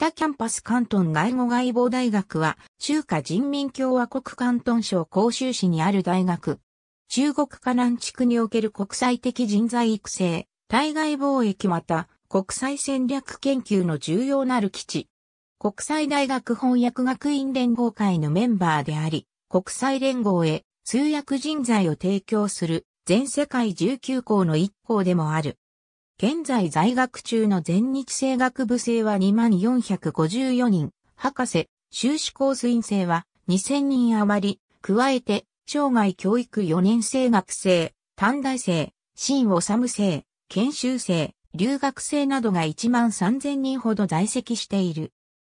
北キャンパス関東外語外貿大学は、中華人民共和国関東省広州市にある大学。中国河南地区における国際的人材育成、対外貿易また国際戦略研究の重要なる基地。国際大学翻訳学院連合会のメンバーであり、国際連合へ通訳人材を提供する全世界19校の一校でもある。現在在学中の全日制学部生は2454人、博士、修士コース院生は2000人余り、加えて、生涯教育4年生学生、短大生、新治生、研修生、留学生などが1万3000人ほど在籍している。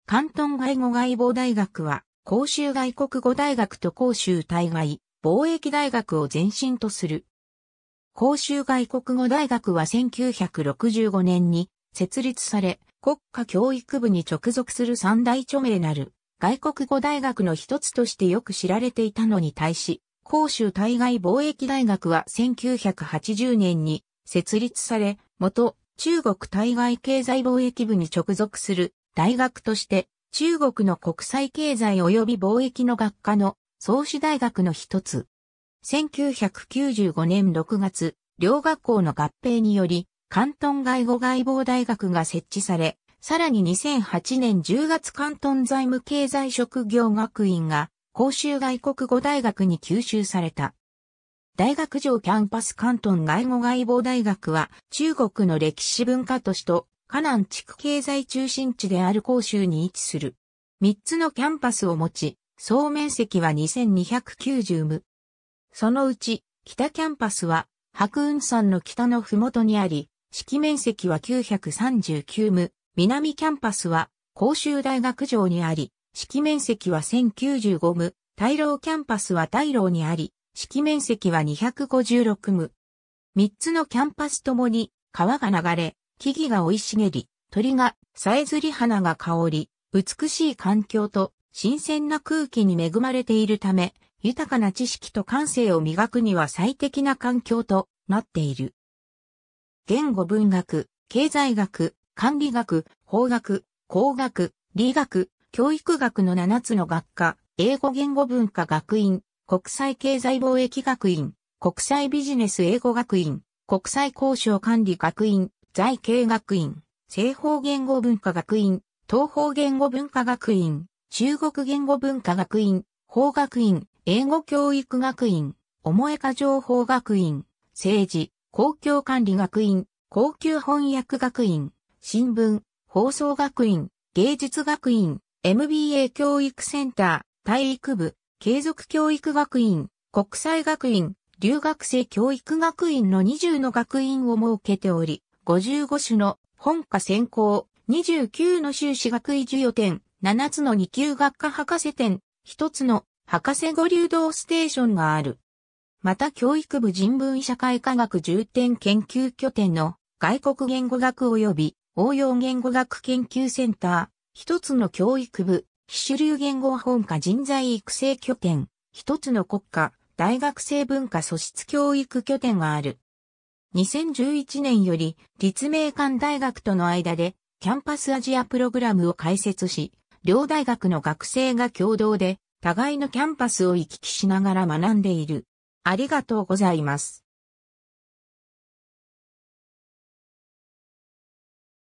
関東外語外貿大学は、公衆外国語大学と公衆対外、貿易大学を前身とする公衆外国語大学は1965年に設立され、国家教育部に直属する三大著名なる外国語大学の一つとしてよく知られていたのに対し、公衆対外貿易大学は1980年に設立され、元中国対外経済貿易部に直属する大学として中国の国際経済及び貿易の学科の創始大学の一つ。1995年6月、両学校の合併により、関東外語外貿大学が設置され、さらに2008年10月関東財務経済職業学院が公衆外国語大学に吸収された。大学上キャンパス関東外語外貿大学は中国の歴史文化都市と河南地区経済中心地である広州に位置する。3つのキャンパスを持ち、総面積は2290無。そのうち、北キャンパスは、白雲山の北の麓にあり、敷面積は939無、南キャンパスは、甲州大学城にあり、敷面積は1095無、大老キャンパスは大老にあり、敷面積は256無。三つのキャンパスともに、川が流れ、木々が生い茂り、鳥が、さえずり花が香り、美しい環境と新鮮な空気に恵まれているため、豊かな知識と感性を磨くには最適な環境となっている。言語文学、経済学、管理学、法学、工学、理学、教育学の7つの学科、英語言語文化学院、国際経済貿易学院、国際ビジネス英語学院、国際交渉管理学院、財経学院、西方言語文化学院、東方言語文化学院、中国言語文化学院、法学院、英語教育学院、思えか情報学院、政治、公共管理学院、高級翻訳学院、新聞、放送学院、芸術学院、MBA 教育センター、体育部、継続教育学院、国際学院、留学生教育学院の20の学院を設けており、55種の本科専攻、29の修士学位授与点、7つの2級学科博士展、1つの博士五流動ステーションがある。また教育部人文社会科学重点研究拠点の外国言語学及び応用言語学研究センター、1つの教育部、非主流言語本科人材育成拠点、1つの国家、大学生文化素質教育拠点がある。2011年より立命館大学との間でキャンパスアジアプログラムを開設し、両大学の学生が共同で、互いのキャンパスを行き来しながら学んでいる。ありがとうございます。